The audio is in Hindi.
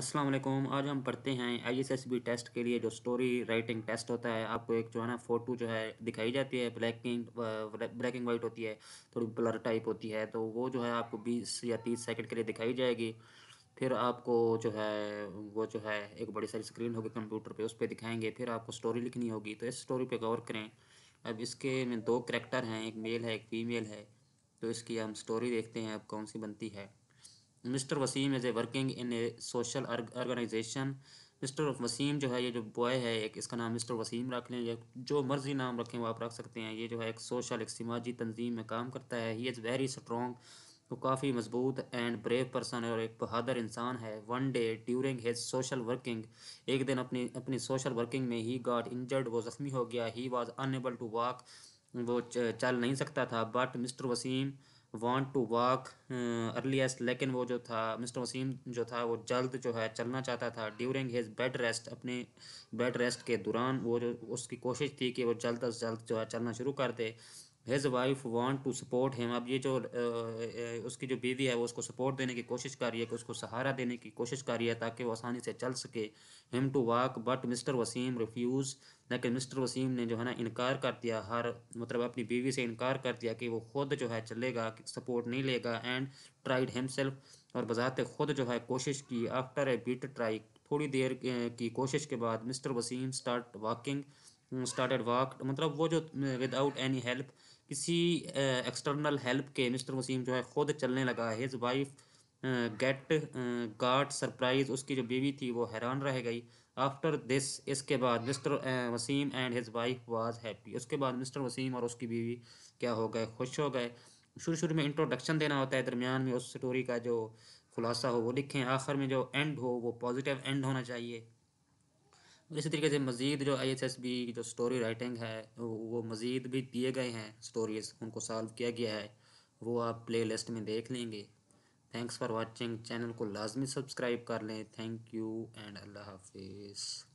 अस्सलाम वालेकुम आज हम पढ़ते हैं आईएसएसबी टेस्ट के लिए जो स्टोरी राइटिंग टेस्ट होता है आपको एक जो है ना फ़ोटो जो है दिखाई जाती है black and black and white होती है थोड़ी ब्लर टाइप होती है तो वो जो है आपको 20 या 30 सेकंड के लिए दिखाई जाएगी फिर आपको जो है वो जो है एक बड़ी सारी स्क्रीन होगी कंप्यूटर पर उस पर दिखाएँगे फिर आपको स्टोरी लिखनी होगी तो इस स्टोरी पर गौर करें अब इसके में दो करेक्टर हैं एक मेल है एक फीमेल है तो इसकी हम स्टोरी देखते हैं अब कौन सी बनती है mister Waseem as a working in a social organization mister Waseem जो है ये जो बॉय है एक इसका नाम मिस्टर वसीम रख लें या जो मर्ज़ी नाम रखें वो आप रख सकते हैं ये जो है एक सोशल एक समाजी तंजीम में काम करता है ही इज़ वेरी स्ट्रॉन्ग वो काफ़ी मजबूत एंड ब्रेव पर्सन है और एक बहादुर इंसान है one day during his social working एक दिन अपनी अपनी सोशल वर्किंग में ही गॉट इंजर्ड वो ज़ख्मी हो गया he was unable to walk वो चल नहीं सकता था but mister Waseem want to walk earliest लेकिन वो जो था मिस्टर वसीम जो था वो जल्द जो है चलना चाहता था ड्यूरिंग हिज बेड रेस्ट अपने बेड रेस्ट के दौरान वो जो उसकी कोशिश थी कि वो जल्द अज जल्द जो है चलना शुरू कर दे his wife want to support him अब ये जो उसकी जो बीवी है वो उसको सपोर्ट देने की कोशिश कर रही है कि उसको सहारा देने की कोशिश कर रही है ताकि वो आसानी से चल सके him to walk but mister Waseem refuse लेकिन मिस्टर वसीम ने जो है ना इनकार कर दिया हर मतलब अपनी बीवी से इनकार कर दिया कि वो खुद जो है चलेगा सपोर्ट नहीं लेगा एंड ट्राइड हिमसेल्फ और बजात खुद जो है कोशिश की आफ्टर ए बीट ट्राई थोड़ी देर की कोशिश के बाद mister Waseem start walking started work मतलब वो जो विदाउट एनी हेल्प किसी एक्सटर्नल हेल्प के मिस्टर वसीम जो है ख़ुद चलने लगा his wife get got surprise उसकी जो बीवी थी वो हैरान रह गई आफ्टर दिस इसके बाद mister Waseem and his wife was happy उसके बाद मिस्टर वसीम और उसकी बीवी क्या हो गए खुश हो गए शुरू शुरू में इंट्रोडक्शन देना होता है दरमियान में उस स्टोरी का जो खुलासा हो वो लिखें आखिर में जो एंड हो वो पॉजिटिव एंड होना चाहिए इसी तरीके से मज़ीद जो आई एस एस बी जो स्टोरी राइटिंग है वो मज़ीद भी दिए गए हैं स्टोरीज़ उनको सॉल्व किया गया है वो आप प्ले लिस्ट में देख लेंगे थैंक्स फॉर वॉचिंग चैनल को लाजमी सब्सक्राइब कर लें थैंक यू एंड अल्लाह हाफिज़